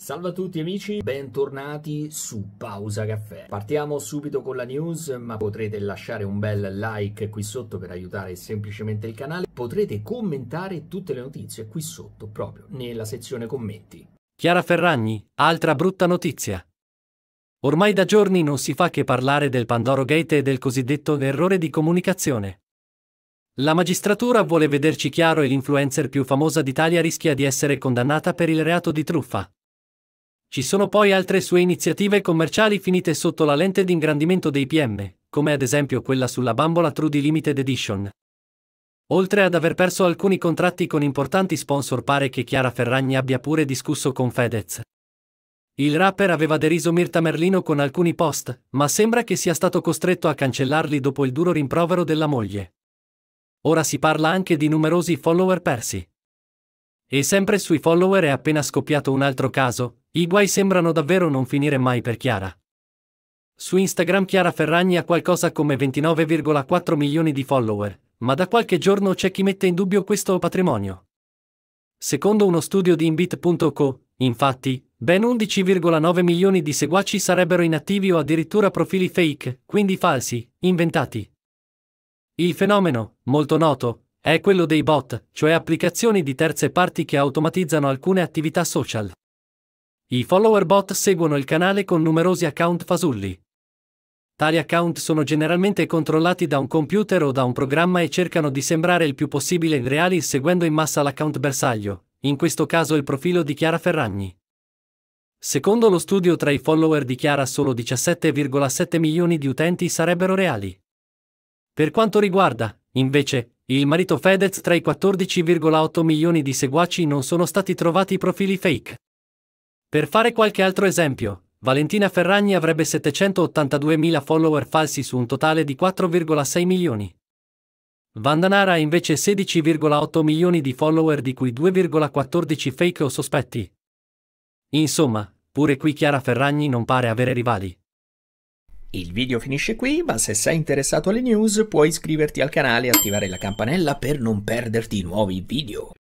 Salve a tutti amici, bentornati su Pausa Caffè. Partiamo subito con la news, ma potrete lasciare un bel like qui sotto per aiutare semplicemente il canale. Potrete commentare tutte le notizie qui sotto, proprio nella sezione commenti. Chiara Ferragni, altra brutta notizia. Ormai da giorni non si fa che parlare del Pandoro Gate e del cosiddetto errore di comunicazione. La magistratura vuole vederci chiaro e l'influencer più famosa d'Italia rischia di essere condannata per il reato di truffa. Ci sono poi altre sue iniziative commerciali finite sotto la lente d'ingrandimento dei PM, come ad esempio quella sulla bambola Trudy Limited Edition. Oltre ad aver perso alcuni contratti con importanti sponsor pare che Chiara Ferragni abbia pure discusso con Fedez. Il rapper aveva deriso Mirta Merlino con alcuni post, ma sembra che sia stato costretto a cancellarli dopo il duro rimprovero della moglie. Ora si parla anche di numerosi follower persi. E sempre sui follower è appena scoppiato un altro caso, i guai sembrano davvero non finire mai per Chiara. Su Instagram Chiara Ferragni ha qualcosa come 29,4 milioni di follower, ma da qualche giorno c'è chi mette in dubbio questo patrimonio. Secondo uno studio di Inbit.co, infatti, ben 11,9 milioni di seguaci sarebbero inattivi o addirittura profili fake, quindi falsi, inventati. Il fenomeno, molto noto, è quello dei bot, cioè applicazioni di terze parti che automatizzano alcune attività social. I follower bot seguono il canale con numerosi account fasulli. Tali account sono generalmente controllati da un computer o da un programma e cercano di sembrare il più possibile reali seguendo in massa l'account bersaglio, in questo caso il profilo di Chiara Ferragni. Secondo lo studio tra i follower di Chiara solo 17,7 milioni di utenti sarebbero reali. Per quanto riguarda, invece, il marito Fedez tra i 14,8 milioni di seguaci non sono stati trovati profili fake. Per fare qualche altro esempio, Valentina Ferragni avrebbe 782.000 follower falsi su un totale di 4,6 milioni. Vandanara ha invece 16,8 milioni di follower di cui 2,14 fake o sospetti. Insomma, pure qui Chiara Ferragni non pare avere rivali. Il video finisce qui, ma se sei interessato alle news puoi iscriverti al canale e attivare la campanella per non perderti nuovi video.